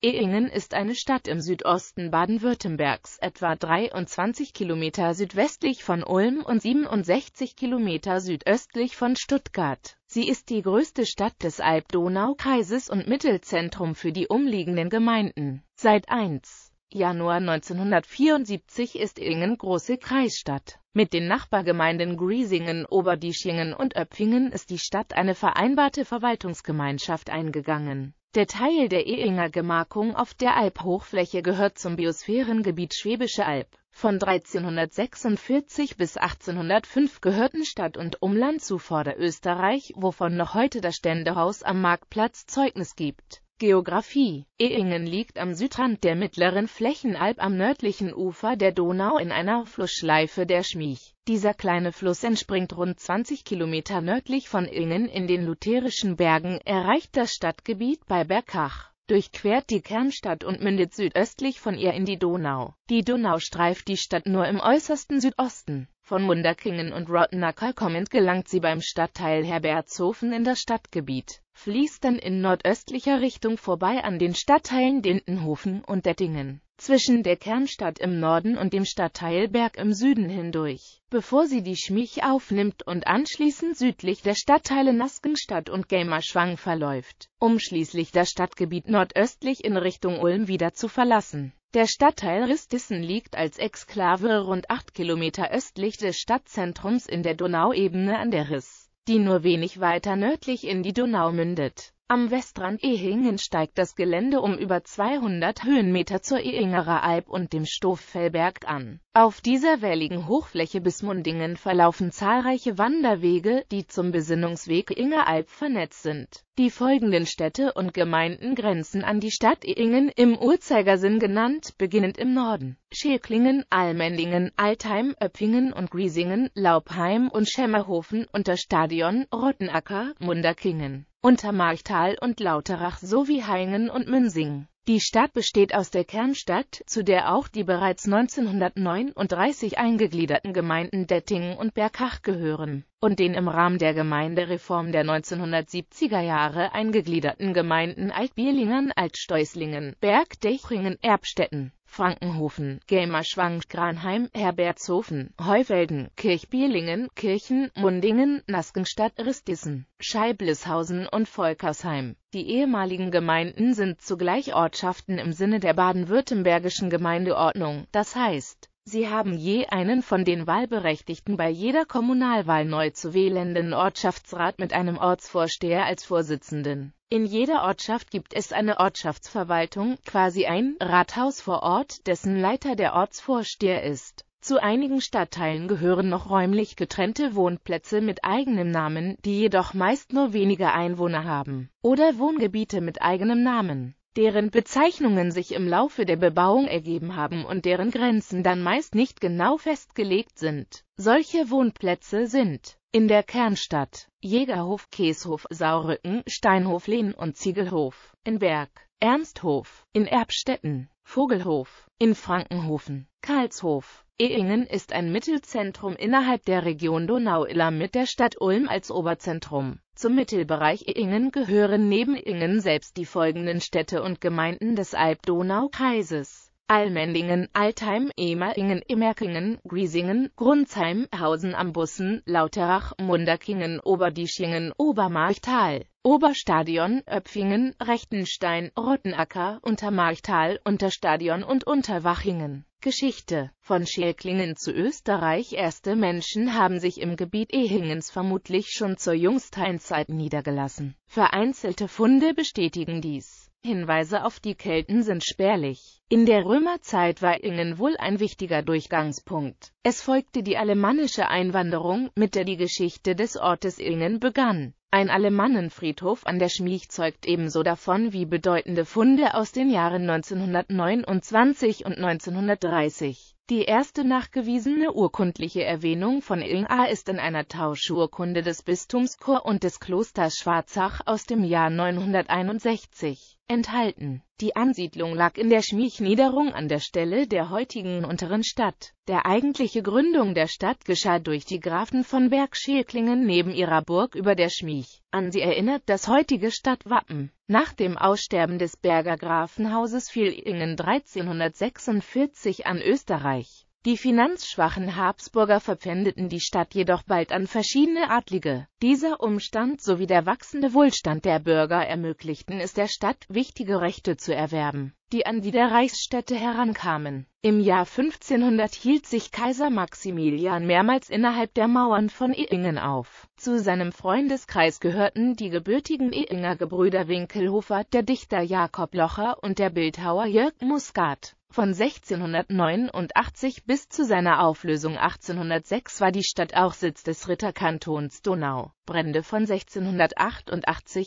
Ehingen ist eine Stadt im Südosten Baden-Württembergs, etwa 23 Kilometer südwestlich von Ulm und 67 Kilometer südöstlich von Stuttgart. Sie ist die größte Stadt des Alb-Donau-Kreises und Mittelzentrum für die umliegenden Gemeinden. Seit 1. Januar 1974 ist Ehingen große Kreisstadt. Mit den Nachbargemeinden Griesingen, Oberdischingen und Öpfingen ist die Stadt eine vereinbarte Verwaltungsgemeinschaft eingegangen der Teil der Ehinger Gemarkung auf der Alphochfläche gehört zum Biosphärengebiet Schwäbische Alb. Von 1346 bis 1805 gehörten Stadt und Umland zu Vorderösterreich, wovon noch heute das Ständehaus am Marktplatz Zeugnis gibt Geografie Ehingen liegt am Südrand der mittleren Flächenalb am nördlichen Ufer der Donau in einer Flussschleife der Schmiech. Dieser kleine Fluss entspringt rund 20 Kilometer nördlich von Ingen in den Lutherischen Bergen, erreicht das Stadtgebiet bei Bergkach, durchquert die Kernstadt und mündet südöstlich von ihr in die Donau. Die Donau streift die Stadt nur im äußersten Südosten. Von Munderkingen und Rottenacker kommend gelangt sie beim Stadtteil Herbertshofen in das Stadtgebiet fließt dann in nordöstlicher Richtung vorbei an den Stadtteilen Dintenhofen und Dettingen, zwischen der Kernstadt im Norden und dem Stadtteil Berg im Süden hindurch, bevor sie die Schmich aufnimmt und anschließend südlich der Stadtteile Naskenstadt und Gelmerschwang verläuft, um schließlich das Stadtgebiet nordöstlich in Richtung Ulm wieder zu verlassen. Der Stadtteil Ristissen liegt als Exklave rund 8 Kilometer östlich des Stadtzentrums in der Donauebene an der Riss die nur wenig weiter nördlich in die Donau mündet am Westrand Ehingen steigt das Gelände um über 200 Höhenmeter zur Ehingerer Alb und dem Stoffellberg an. Auf dieser welligen Hochfläche bis Mundingen verlaufen zahlreiche Wanderwege, die zum Besinnungsweg Inger Alb vernetzt sind. Die folgenden Städte und Gemeinden grenzen an die Stadt Ehingen im Uhrzeigersinn genannt, beginnend im Norden. Schäklingen, Almendingen, Altheim, Öppingen und Griesingen, Laubheim und Schemmerhofen unter Stadion, Rottenacker, Munderkingen. Untermarchtal und Lauterach sowie Heingen und Münsingen. Die Stadt besteht aus der Kernstadt, zu der auch die bereits 1939 eingegliederten Gemeinden Dettingen und Bergach gehören, und den im Rahmen der Gemeindereform der 1970er Jahre eingegliederten Gemeinden Altbierlingen, Altsteußlingen, Bergdechringen, Erbstetten, Frankenhofen, Gelmerschwang, Granheim, Herbertshofen, Heufelden, Kirchbierlingen, Kirchen, Mundingen, Naskenstadt, Ristissen, Scheiblishausen und Volkersheim. Die ehemaligen Gemeinden sind zugleich Ortschaften im Sinne der baden-württembergischen Gemeindeordnung, das heißt, sie haben je einen von den Wahlberechtigten bei jeder Kommunalwahl neu zu wählenden Ortschaftsrat mit einem Ortsvorsteher als Vorsitzenden. In jeder Ortschaft gibt es eine Ortschaftsverwaltung, quasi ein Rathaus vor Ort, dessen Leiter der Ortsvorsteher ist. Zu einigen Stadtteilen gehören noch räumlich getrennte Wohnplätze mit eigenem Namen, die jedoch meist nur wenige Einwohner haben, oder Wohngebiete mit eigenem Namen, deren Bezeichnungen sich im Laufe der Bebauung ergeben haben und deren Grenzen dann meist nicht genau festgelegt sind. Solche Wohnplätze sind in der Kernstadt Jägerhof, Käshof, Saurücken, Steinhof, Lehn und Ziegelhof, in Berg, Ernsthof, in Erbstetten, Vogelhof, in Frankenhofen, Karlshof. Ehingen ist ein Mittelzentrum innerhalb der Region Donau-Iller mit der Stadt Ulm als Oberzentrum. Zum Mittelbereich Ehingen gehören neben Ehingen selbst die folgenden Städte und Gemeinden des Alb-Donau-Kreises. Allmendingen, Altheim, Emeringen, Immerkingen, Griesingen, Grunzheim, Hausen am Bussen, Lauterach, Munderkingen, Oberdischingen, Obermarchtal, Oberstadion, Öpfingen, Rechtenstein, Rottenacker, Untermarchtal, Unterstadion und Unterwachingen. Geschichte Von Schelklingen zu Österreich Erste Menschen haben sich im Gebiet Ehingens vermutlich schon zur Jungsteinzeit niedergelassen. Vereinzelte Funde bestätigen dies Hinweise auf die Kelten sind spärlich. In der Römerzeit war Ingen wohl ein wichtiger Durchgangspunkt. Es folgte die alemannische Einwanderung, mit der die Geschichte des Ortes Ingen begann. Ein Alemannenfriedhof an der Schmiech zeugt ebenso davon wie bedeutende Funde aus den Jahren 1929 und 1930. Die erste nachgewiesene urkundliche Erwähnung von Ilna ist in einer Tauschurkunde des Bistums Chur und des Klosters Schwarzach aus dem Jahr 961 enthalten. Die Ansiedlung lag in der Schmiechniederung an der Stelle der heutigen unteren Stadt. Der eigentliche Gründung der Stadt geschah durch die Grafen von Bergschelklingen neben ihrer Burg über der Schmiech. An sie erinnert das heutige Stadtwappen. Nach dem Aussterben des Berger Grafenhauses fiel Ingen 1346 an Österreich. Die finanzschwachen Habsburger verpfändeten die Stadt jedoch bald an verschiedene Adlige. Dieser Umstand sowie der wachsende Wohlstand der Bürger ermöglichten es der Stadt, wichtige Rechte zu erwerben, die an die der Reichsstädte herankamen. Im Jahr 1500 hielt sich Kaiser Maximilian mehrmals innerhalb der Mauern von Ehingen auf. Zu seinem Freundeskreis gehörten die gebürtigen Ehinger Gebrüder Winkelhofer, der Dichter Jakob Locher und der Bildhauer Jörg Muscat. Von 1689 bis zu seiner Auflösung 1806 war die Stadt auch Sitz des Ritterkantons Donau. Brände von 1688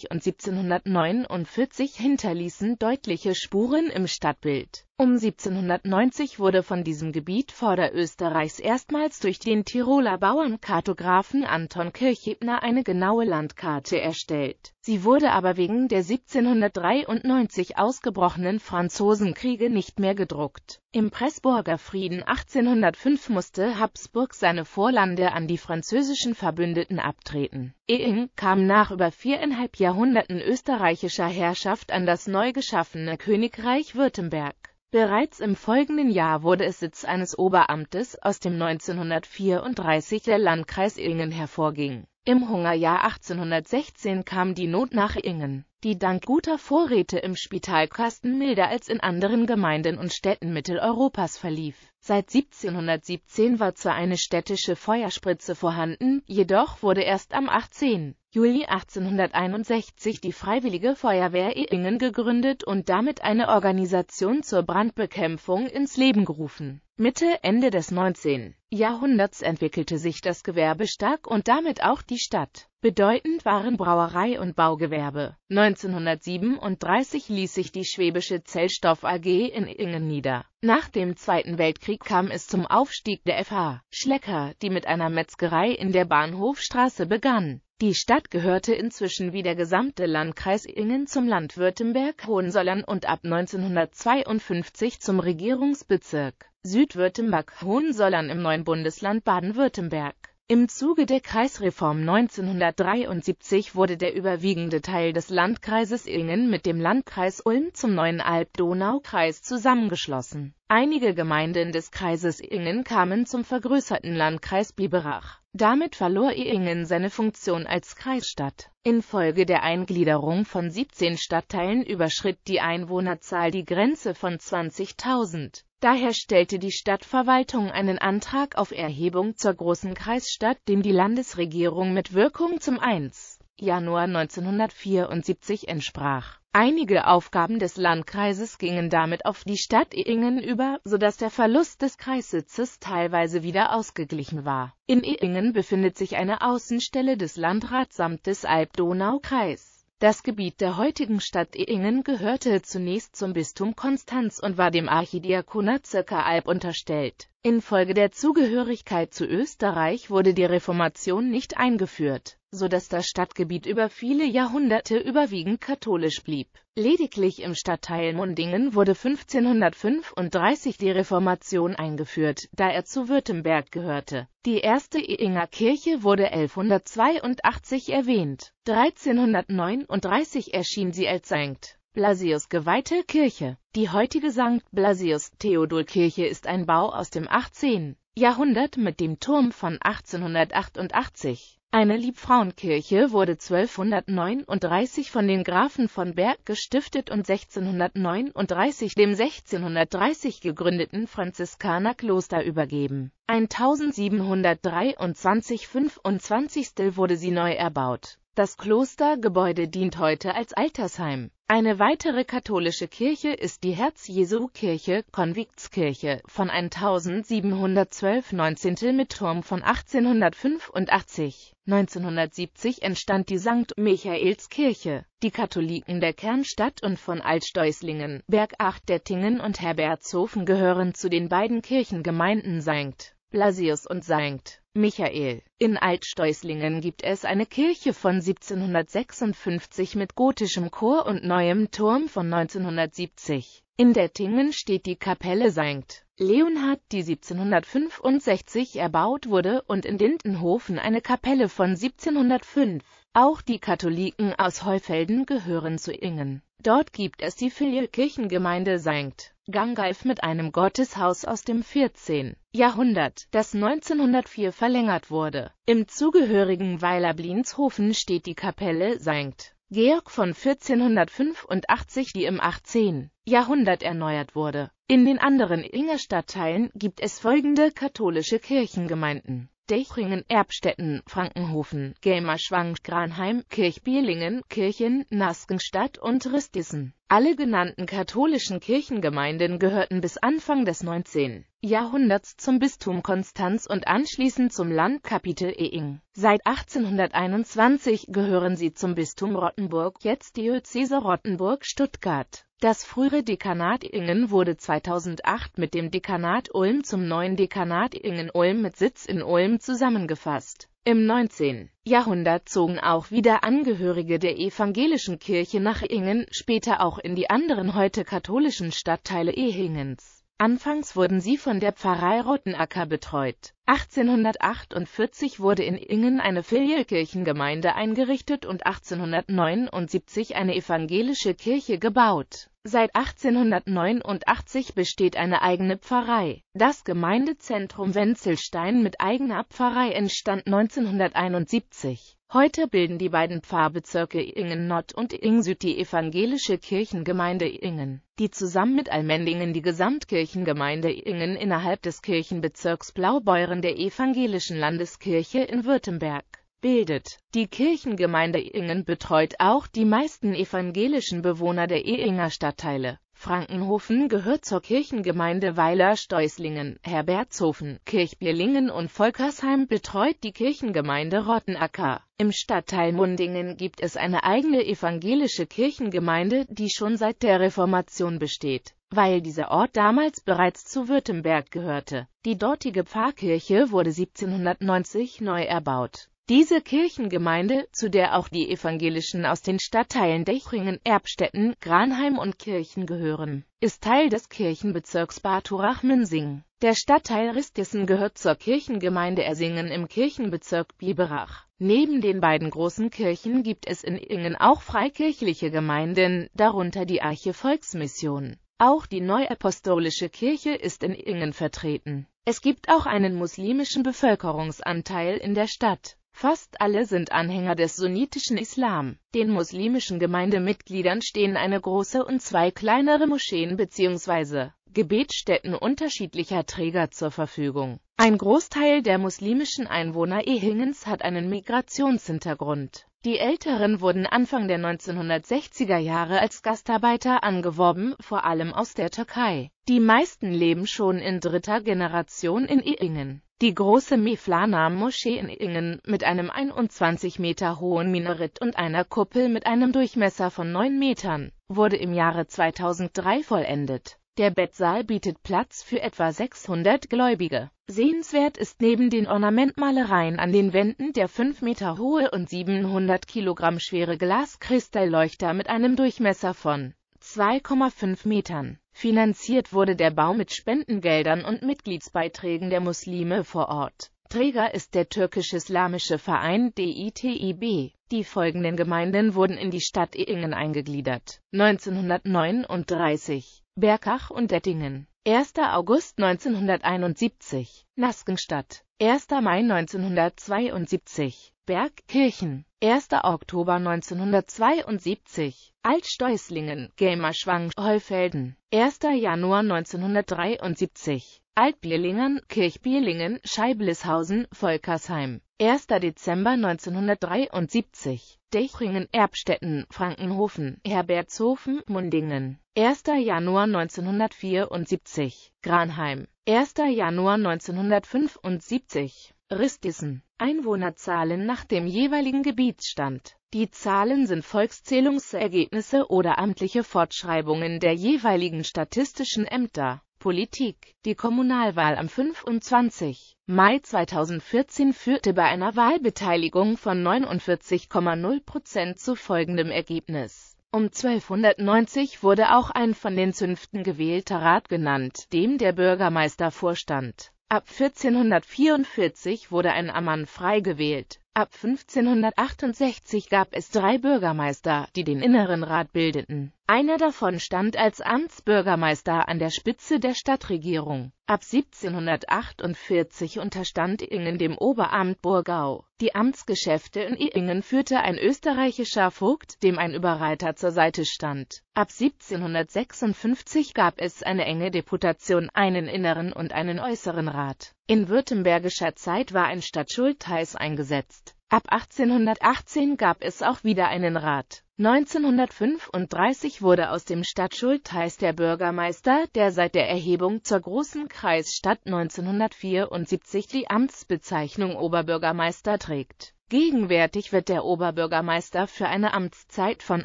und 1749 hinterließen deutliche Spuren im Stadtbild um 1790 wurde von diesem Gebiet Vorderösterreichs erstmals durch den Tiroler Bauernkartografen Anton Kirchebner eine genaue Landkarte erstellt. Sie wurde aber wegen der 1793 ausgebrochenen Franzosenkriege nicht mehr gedruckt. Im Pressburger Frieden 1805 musste Habsburg seine Vorlande an die französischen Verbündeten abtreten. Eing kam nach über viereinhalb Jahrhunderten österreichischer Herrschaft an das neu geschaffene Königreich Württemberg. Bereits im folgenden Jahr wurde es Sitz eines Oberamtes, aus dem 1934 der Landkreis Ingen hervorging. Im Hungerjahr 1816 kam die Not nach Ingen die dank guter Vorräte im Spitalkasten milder als in anderen Gemeinden und Städten Mitteleuropas verlief. Seit 1717 war zwar eine städtische Feuerspritze vorhanden, jedoch wurde erst am 18. Juli 1861 die Freiwillige Feuerwehr Ehingen gegründet und damit eine Organisation zur Brandbekämpfung ins Leben gerufen Mitte, Ende des 19. Jahrhunderts entwickelte sich das Gewerbe stark und damit auch die Stadt. Bedeutend waren Brauerei und Baugewerbe. 1937 ließ sich die schwäbische Zellstoff AG in Ingen nieder. Nach dem Zweiten Weltkrieg kam es zum Aufstieg der FH Schlecker, die mit einer Metzgerei in der Bahnhofstraße begann. Die Stadt gehörte inzwischen wie der gesamte Landkreis Ingen zum Land Württemberg Hohensollern und ab 1952 zum Regierungsbezirk. Südwürttemberg, Hohensollern im neuen Bundesland Baden-Württemberg. Im Zuge der Kreisreform 1973 wurde der überwiegende Teil des Landkreises Ingen mit dem Landkreis Ulm zum neuen Alb-Donau-Kreis zusammengeschlossen Einige Gemeinden des Kreises Ingen kamen zum vergrößerten Landkreis Biberach. Damit verlor Ingen seine Funktion als Kreisstadt. Infolge der Eingliederung von 17 Stadtteilen überschritt die Einwohnerzahl die Grenze von 20.000. Daher stellte die Stadtverwaltung einen Antrag auf Erhebung zur großen Kreisstadt, dem die Landesregierung mit Wirkung zum 1. Januar 1974 entsprach. Einige Aufgaben des Landkreises gingen damit auf die Stadt Ehingen über, sodass der Verlust des Kreissitzes teilweise wieder ausgeglichen war. In Ehingen befindet sich eine Außenstelle des Landratsamtes Alb-Donau-Kreis. Das Gebiet der heutigen Stadt Ehingen gehörte zunächst zum Bistum Konstanz und war dem Archidiakonat Zirkeralb unterstellt. Infolge der Zugehörigkeit zu Österreich wurde die Reformation nicht eingeführt so dass das Stadtgebiet über viele Jahrhunderte überwiegend katholisch blieb. Lediglich im Stadtteil Mundingen wurde 1535 die Reformation eingeführt, da er zu Württemberg gehörte. Die erste Ehinger Kirche wurde 1182 erwähnt. 1339 erschien sie als Sankt Blasius geweihte Kirche. Die heutige St. Blasius-Theodul-Kirche ist ein Bau aus dem 18. Jahrhundert mit dem Turm von 1888. Eine Liebfrauenkirche wurde 1239 von den Grafen von Berg gestiftet und 1639 dem 1630 gegründeten Franziskanerkloster übergeben. 1723-25 wurde sie neu erbaut. Das Klostergebäude dient heute als Altersheim eine weitere katholische Kirche ist die Herz-Jesu-Kirche, Konviktskirche, von 1712 19. mit Turm von 1885. 1970 entstand die St. Michaelskirche. Die Katholiken der Kernstadt und von Altsteußlingen, Bergacht-Dettingen und Herbertshofen gehören zu den beiden Kirchengemeinden St. Blasius und St. Michael. In Altsteußlingen gibt es eine Kirche von 1756 mit gotischem Chor und neuem Turm von 1970. In Dettingen steht die Kapelle St. Leonhard, die 1765 erbaut wurde, und in Dindenhofen eine Kapelle von 1705. Auch die Katholiken aus Heufelden gehören zu Ingen. Dort gibt es die Filialkirchengemeinde St. Gangalf mit einem Gotteshaus aus dem 14. Jahrhundert, das 1904 verlängert wurde. Im zugehörigen Weiler Blinshofen steht die Kapelle St. Georg von 1485, die im 18. Jahrhundert erneuert wurde. In den anderen Inger Stadtteilen gibt es folgende katholische Kirchengemeinden. Dechringen, Erbstetten, Frankenhofen, Gelmerschwang, Granheim, Kirchbielingen, Kirchen, Naskenstadt und Ristissen. Alle genannten katholischen Kirchengemeinden gehörten bis Anfang des 19. Jahrhunderts zum Bistum Konstanz und anschließend zum Landkapitel Eing. Seit 1821 gehören sie zum Bistum Rottenburg, jetzt Diözese Rottenburg-Stuttgart. Das frühere Dekanat Ingen wurde 2008 mit dem Dekanat Ulm zum neuen Dekanat Ingen-Ulm mit Sitz in Ulm zusammengefasst. Im 19. Jahrhundert zogen auch wieder Angehörige der evangelischen Kirche nach Ingen, später auch in die anderen heute katholischen Stadtteile Ehingens. Anfangs wurden sie von der Pfarrei Rottenacker betreut. 1848 wurde in Ingen eine Filialkirchengemeinde eingerichtet und 1879 eine evangelische Kirche gebaut Seit 1889 besteht eine eigene Pfarrei. Das Gemeindezentrum Wenzelstein mit eigener Pfarrei entstand 1971. Heute bilden die beiden Pfarrbezirke Ingen Nord und Ingsüd die evangelische Kirchengemeinde Ingen, die zusammen mit Almendingen die Gesamtkirchengemeinde Ingen innerhalb des Kirchenbezirks Blaubeuren der evangelischen Landeskirche in Württemberg bildet. Die Kirchengemeinde Ehingen betreut auch die meisten evangelischen Bewohner der Ehinger Stadtteile. Frankenhofen gehört zur Kirchengemeinde Weiler-Steußlingen, Herbertshofen, Kirchbirlingen und Volkersheim betreut die Kirchengemeinde Rottenacker. Im Stadtteil Mundingen gibt es eine eigene evangelische Kirchengemeinde, die schon seit der Reformation besteht, weil dieser Ort damals bereits zu Württemberg gehörte. Die dortige Pfarrkirche wurde 1790 neu erbaut. Diese Kirchengemeinde, zu der auch die Evangelischen aus den Stadtteilen Dechringen, Erbstetten, Granheim und Kirchen gehören, ist Teil des Kirchenbezirks baturach münsing Der Stadtteil Ristissen gehört zur Kirchengemeinde Ersingen im Kirchenbezirk Biberach. Neben den beiden großen Kirchen gibt es in Ingen auch freikirchliche Gemeinden, darunter die Arche Volksmission. Auch die Neuapostolische Kirche ist in Ingen vertreten. Es gibt auch einen muslimischen Bevölkerungsanteil in der Stadt. Fast alle sind Anhänger des sunnitischen Islam. Den muslimischen Gemeindemitgliedern stehen eine große und zwei kleinere Moscheen bzw. Gebetsstätten unterschiedlicher Träger zur Verfügung. Ein Großteil der muslimischen Einwohner Ehingens hat einen Migrationshintergrund. Die Älteren wurden Anfang der 1960er Jahre als Gastarbeiter angeworben, vor allem aus der Türkei. Die meisten leben schon in dritter Generation in Ehingen. Die große Mevlana-Moschee in Ingen, mit einem 21 Meter hohen Minarett und einer Kuppel mit einem Durchmesser von 9 Metern, wurde im Jahre 2003 vollendet. Der Bettsaal bietet Platz für etwa 600 Gläubige. Sehenswert ist neben den Ornamentmalereien an den Wänden der 5 Meter hohe und 700 Kilogramm schwere Glaskristallleuchter mit einem Durchmesser von 2,5 Metern. Finanziert wurde der Bau mit Spendengeldern und Mitgliedsbeiträgen der Muslime vor Ort. Träger ist der türkisch-islamische Verein DITIB. Die folgenden Gemeinden wurden in die Stadt Eingen eingegliedert. 1939 Berkach und Dettingen 1. August 1971 Naskenstadt 1. Mai 1972 Bergkirchen 1. Oktober 1972, Altsteußlingen, Gelmerschwang, Heufelden, 1. Januar 1973, Altbierlingen, Kirchbierlingen, Scheiblishausen, Volkersheim, 1. Dezember 1973, Dechringen, Erbstetten, Frankenhofen, Herbertshofen, Mundingen, 1. Januar 1974, Granheim, 1. Januar 1975, Ristissen, Einwohnerzahlen nach dem jeweiligen Gebietsstand. Die Zahlen sind Volkszählungsergebnisse oder amtliche Fortschreibungen der jeweiligen statistischen Ämter. Politik Die Kommunalwahl am 25. Mai 2014 führte bei einer Wahlbeteiligung von 49,0 Prozent zu folgendem Ergebnis. Um 1290 wurde auch ein von den Zünften gewählter Rat genannt, dem der Bürgermeister vorstand. Ab 1444 wurde ein Ammann frei gewählt. Ab 1568 gab es drei Bürgermeister, die den Inneren Rat bildeten. Einer davon stand als Amtsbürgermeister an der Spitze der Stadtregierung. Ab 1748 unterstand Ingen dem Oberamt Burgau. Die Amtsgeschäfte in Ingen führte ein österreichischer Vogt, dem ein Überreiter zur Seite stand. Ab 1756 gab es eine enge Deputation, einen inneren und einen äußeren Rat. In württembergischer Zeit war ein Stadtschultheiß eingesetzt. Ab 1818 gab es auch wieder einen Rat. 1935 wurde aus dem Stadtschultheiß der Bürgermeister, der seit der Erhebung zur großen Kreisstadt 1974 die Amtsbezeichnung Oberbürgermeister trägt. Gegenwärtig wird der Oberbürgermeister für eine Amtszeit von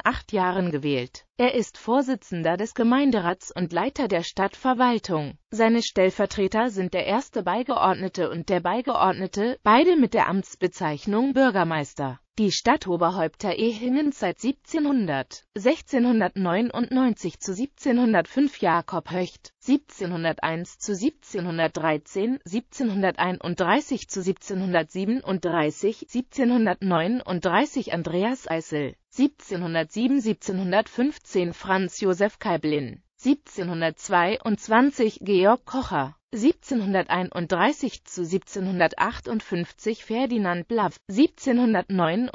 acht Jahren gewählt er ist Vorsitzender des Gemeinderats und Leiter der Stadtverwaltung. Seine Stellvertreter sind der erste Beigeordnete und der Beigeordnete, beide mit der Amtsbezeichnung Bürgermeister. Die Stadtoberhäupter Ehingen seit 1700, 1699 zu 1705 Jakob Höcht, 1701 zu 1713, 1731 zu 1737, 1739 Andreas Eisel, 1707 1715 Franz Josef Kaiblin, 1722 Georg Kocher, 1731 zu 1758 Ferdinand Blaff, 1749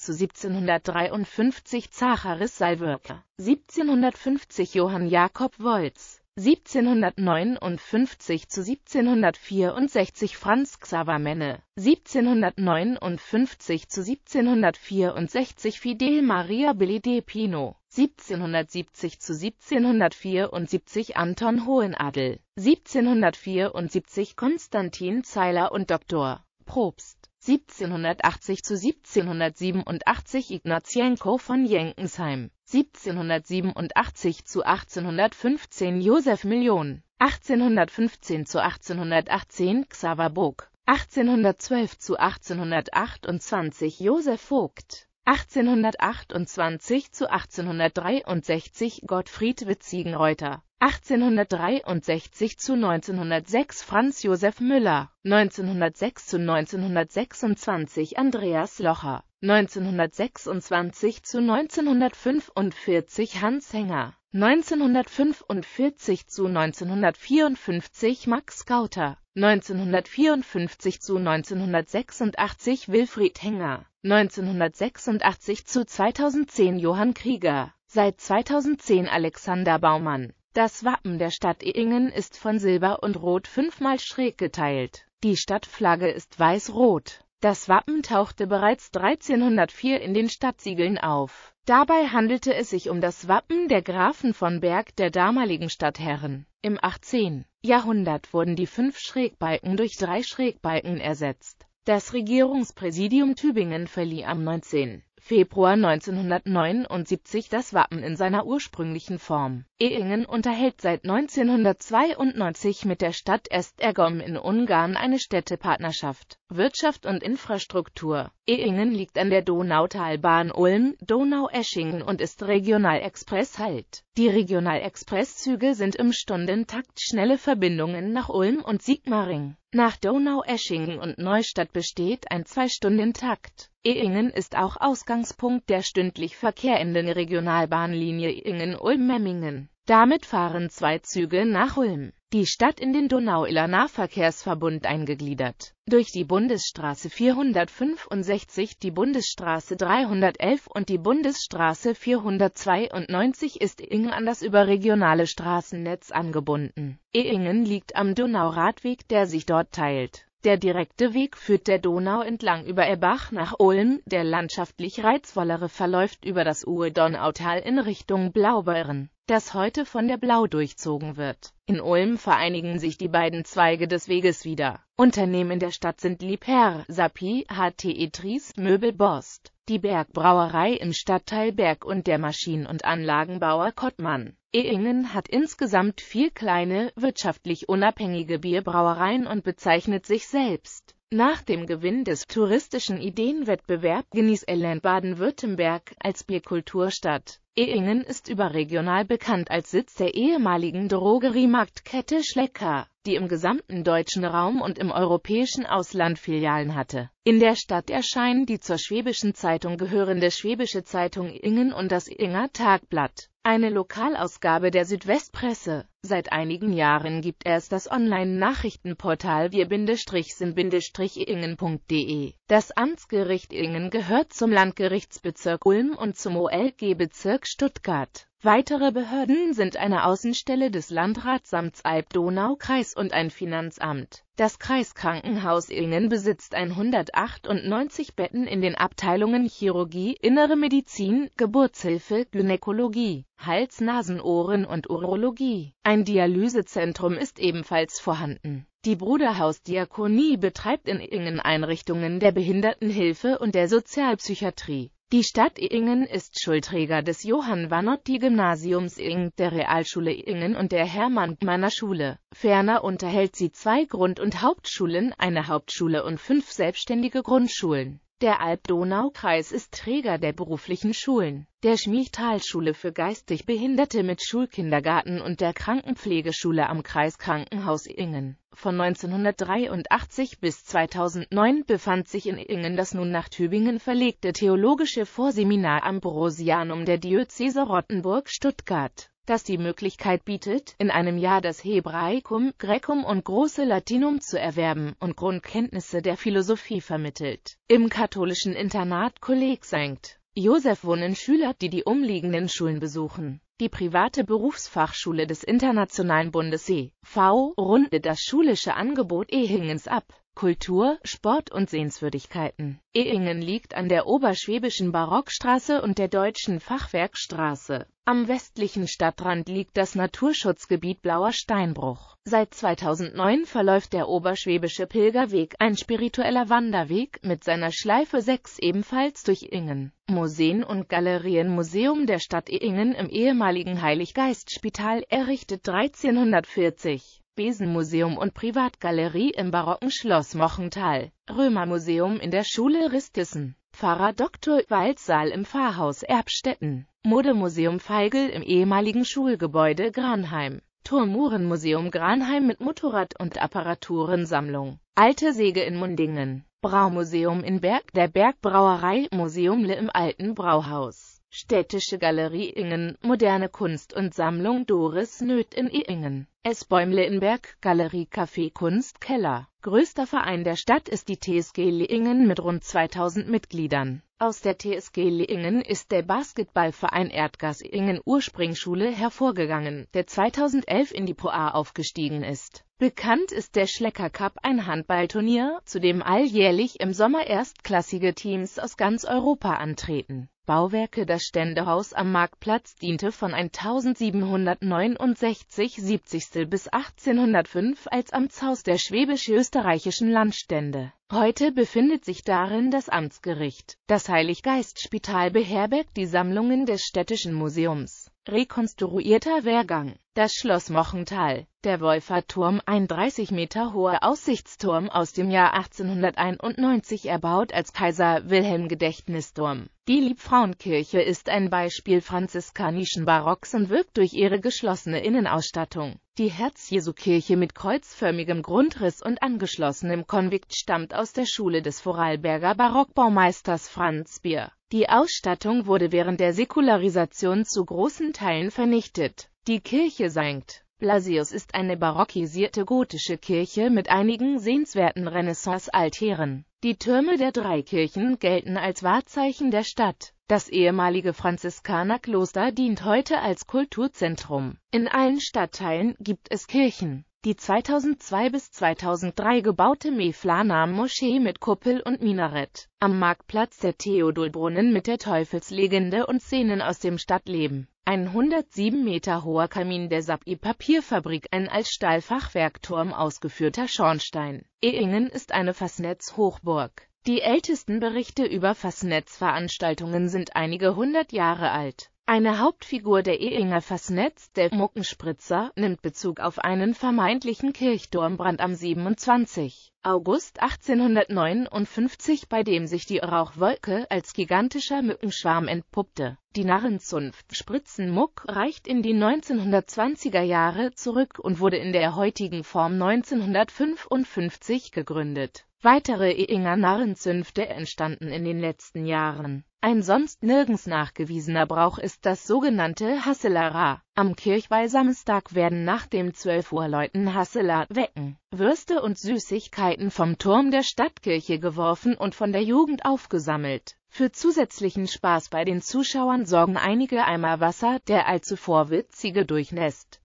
zu 1753 Zacharis Salwerker, 1750 Johann Jakob Wolz, 1759 zu 1764 Franz Xaver Menne, 1759 zu 1764 Fidel Maria Billy de Pino, 1770 zu 1774 Anton Hohenadel, 1774 Konstantin Zeiler und Dr. Probst. 1780 zu 1787 Ignazienko von Jenkensheim, 1787 zu 1815 Josef Million, 1815 zu 1818 Xaver Bog, 1812 zu 1828 Josef Vogt 1828 zu 1863 Gottfried Witzigenreuter, 1863 zu 1906 Franz Josef Müller, 1906 zu 1926 Andreas Locher, 1926 zu 1945 Hans Hänger, 1945 zu 1954 Max Gauter 1954 zu 1986 Wilfried Henger, 1986 zu 2010 Johann Krieger, seit 2010 Alexander Baumann. Das Wappen der Stadt Ehingen ist von Silber und Rot fünfmal schräg geteilt. Die Stadtflagge ist weiß-rot. Das Wappen tauchte bereits 1304 in den Stadtsiegeln auf Dabei handelte es sich um das Wappen der Grafen von Berg der damaligen Stadtherren. Im 18. Jahrhundert wurden die fünf Schrägbalken durch drei Schrägbalken ersetzt. Das Regierungspräsidium Tübingen verlieh am 19. Februar 1979 das Wappen in seiner ursprünglichen Form. Ehingen unterhält seit 1992 mit der Stadt Esztergom in Ungarn eine Städtepartnerschaft. Wirtschaft und Infrastruktur Ehingen liegt an der Donautalbahn Ulm, Donau-Eschingen und ist regionalexpress halt Die regional züge sind im Stundentakt schnelle Verbindungen nach Ulm und Sigmaring. Nach Donau-Eschingen und Neustadt besteht ein Zwei-Stunden-Takt Ehingen ist auch Ausgangspunkt der stündlich verkehrenden Regionalbahnlinie Ehingen-Ulm-Memmingen. Damit fahren zwei Züge nach Ulm. Die Stadt in den Donauiller Nahverkehrsverbund eingegliedert. Durch die Bundesstraße 465, die Bundesstraße 311 und die Bundesstraße 492 ist Ingen an das überregionale Straßennetz angebunden. Ehingen liegt am Donauradweg, der sich dort teilt. Der direkte Weg führt der Donau entlang über Erbach nach Ulm, der landschaftlich reizvollere verläuft über das Uedonautal in Richtung Blaubeuren das heute von der Blau durchzogen wird. In Ulm vereinigen sich die beiden Zweige des Weges wieder. Unternehmen der Stadt sind Liebherr, Sapi, HTE Tries, Möbel Borst, die Bergbrauerei im Stadtteil Berg und der Maschinen- und Anlagenbauer Kottmann. Ehingen hat insgesamt vier kleine, wirtschaftlich unabhängige Bierbrauereien und bezeichnet sich selbst nach dem Gewinn des touristischen Ideenwettbewerb genießt Elend Baden-Württemberg als Bierkulturstadt. Ehingen ist überregional bekannt als Sitz der ehemaligen Drogeriemarktkette Schlecker, die im gesamten deutschen Raum und im europäischen Ausland Filialen hatte. In der Stadt erscheinen die zur Schwäbischen Zeitung gehörende Schwäbische Zeitung Ingen und das Inger Tagblatt. Eine Lokalausgabe der Südwestpresse. Seit einigen Jahren gibt es das Online-Nachrichtenportal wir-sind-ingen.de. Das Amtsgericht Ingen gehört zum Landgerichtsbezirk Ulm und zum OLG-Bezirk Stuttgart Weitere Behörden sind eine Außenstelle des Landratsamts Alb-Donau-Kreis und ein Finanzamt. Das Kreiskrankenhaus Ingen besitzt 198 Betten in den Abteilungen Chirurgie, Innere Medizin, Geburtshilfe, Gynäkologie, Hals, Nasen, Ohren und Urologie. Ein Dialysezentrum ist ebenfalls vorhanden. Die Bruderhausdiakonie betreibt in Ingen Einrichtungen der Behindertenhilfe und der Sozialpsychiatrie. Die Stadt Ingen ist Schulträger des Johann Vanotti Gymnasiums Ing, der Realschule Ingen und der Hermann-Gmeiner Schule. Ferner unterhält sie zwei Grund- und Hauptschulen, eine Hauptschule und fünf selbstständige Grundschulen der Alb-Donau-Kreis ist Träger der beruflichen Schulen, der Schmiechtalschule für geistig Behinderte mit Schulkindergarten und der Krankenpflegeschule am Kreiskrankenhaus Ingen. Von 1983 bis 2009 befand sich in Ingen das nun nach Tübingen verlegte theologische Vorseminar Ambrosianum der Diözese Rottenburg-Stuttgart das die Möglichkeit bietet, in einem Jahr das Hebraikum, Graecum und große Latinum zu erwerben und Grundkenntnisse der Philosophie vermittelt. Im katholischen Internat Kolleg St. Josef wohnen Schüler, die die umliegenden Schulen besuchen. Die private Berufsfachschule des Internationalen Bundes e.V. rundet das schulische Angebot Ehingens ab Kultur, Sport und Sehenswürdigkeiten. Ehingen liegt an der Oberschwäbischen Barockstraße und der Deutschen Fachwerkstraße. Am westlichen Stadtrand liegt das Naturschutzgebiet Blauer Steinbruch. Seit 2009 verläuft der Oberschwäbische Pilgerweg, ein spiritueller Wanderweg, mit seiner Schleife 6 ebenfalls durch Ingen. Museen und Galerien Museum der Stadt Ingen im ehemaligen Heiliggeistspital errichtet 1340. Besenmuseum und Privatgalerie im barocken Schloss Mochental, Römermuseum in der Schule Ristissen, Pfarrer Dr. Waldsaal im Pfarrhaus Erbstetten, Modemuseum Feigl im ehemaligen Schulgebäude Granheim, Turmurenmuseum Granheim mit Motorrad- und Apparaturensammlung, Alte Säge in Mundingen, Braumuseum in Berg, der Bergbrauerei, Museum Le im Alten Brauhaus. Städtische Galerie Ingen, Moderne Kunst und Sammlung Doris Nöth in Ingen. S. Bäumle in Berg, Galerie Café Kunst Keller. Größter Verein der Stadt ist die TSG Leingen mit rund 2000 Mitgliedern. Aus der TSG Leingen ist der Basketballverein Erdgas Ingen Urspringschule hervorgegangen, der 2011 in die Pro aufgestiegen ist. Bekannt ist der Schlecker Cup, ein Handballturnier, zu dem alljährlich im Sommer erstklassige Teams aus ganz Europa antreten. Bauwerke Das Ständehaus am Marktplatz diente von 1769 70. bis 1805 als Amtshaus der schwäbisch-österreichischen Landstände. Heute befindet sich darin das Amtsgericht. Das Heiliggeistspital beherbergt die Sammlungen des Städtischen Museums. Rekonstruierter Wehrgang das Schloss Mochental, der Wolferturm, ein 30 Meter hoher Aussichtsturm aus dem Jahr 1891 erbaut als Kaiser-Wilhelm-Gedächtnisturm. Die Liebfrauenkirche ist ein Beispiel franziskanischen Barocks und wirkt durch ihre geschlossene Innenausstattung. Die Herz-Jesu-Kirche mit kreuzförmigem Grundriss und angeschlossenem Konvikt stammt aus der Schule des Vorarlberger Barockbaumeisters Franz Bier. Die Ausstattung wurde während der Säkularisation zu großen Teilen vernichtet die Kirche St. Blasius ist eine barockisierte gotische Kirche mit einigen sehenswerten Renaissance-Altären. Die Türme der drei Kirchen gelten als Wahrzeichen der Stadt. Das ehemalige Franziskanerkloster dient heute als Kulturzentrum. In allen Stadtteilen gibt es Kirchen. Die 2002 bis 2003 gebaute Mevlana-Moschee mit Kuppel und Minarett. Am Marktplatz der Theodulbrunnen mit der Teufelslegende und Szenen aus dem Stadtleben. Ein 107 Meter hoher Kamin der Sapi e papierfabrik ein als Stahlfachwerkturm ausgeführter Schornstein. Ehingen ist eine fassnetz hochburg Die ältesten Berichte über Fassnetz-Veranstaltungen sind einige hundert Jahre alt eine Hauptfigur der Ehinger Fassnetz, der Muckenspritzer, nimmt Bezug auf einen vermeintlichen Kirchturmbrand am 27. August 1859, bei dem sich die Rauchwolke als gigantischer Mückenschwarm entpuppte. Die Narrenzunft Spritzenmuck reicht in die 1920er Jahre zurück und wurde in der heutigen Form 1955 gegründet Weitere Eiinger Narrenzünfte entstanden in den letzten Jahren. Ein sonst nirgends nachgewiesener Brauch ist das sogenannte Hasselara. Am Kirchweihsamstag werden nach dem 12 Uhr Leuten Hasseler wecken, Würste und Süßigkeiten vom Turm der Stadtkirche geworfen und von der Jugend aufgesammelt. Für zusätzlichen Spaß bei den Zuschauern sorgen einige Eimer Wasser, der allzu vorwitzige durchnässt.